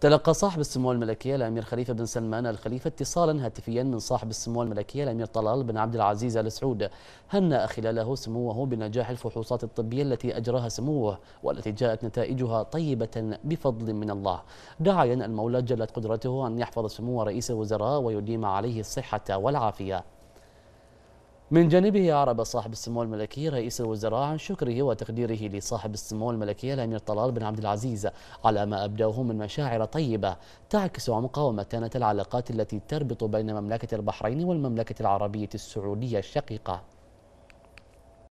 تلقى صاحب السمو الملكية الأمير خليفة بن سلمان الخليفة اتصالا هاتفيا من صاحب السمو الملكية الأمير طلال بن عبد العزيز آل سعود هنأ خلاله سموه بنجاح الفحوصات الطبية التي أجراها سموه والتي جاءت نتائجها طيبة بفضل من الله داعيا المولى جلت قدرته أن يحفظ سمو رئيس الوزراء ويديم عليه الصحة والعافية من جانبه أعرب صاحب السمو الملكي رئيس الوزراء عن شكره وتقديره لصاحب السمو الملكي الأمير طلال بن عبد العزيز على ما أبدوه من مشاعر طيبة تعكس عمق ومتانة العلاقات التي تربط بين مملكة البحرين والمملكة العربية السعودية الشقيقة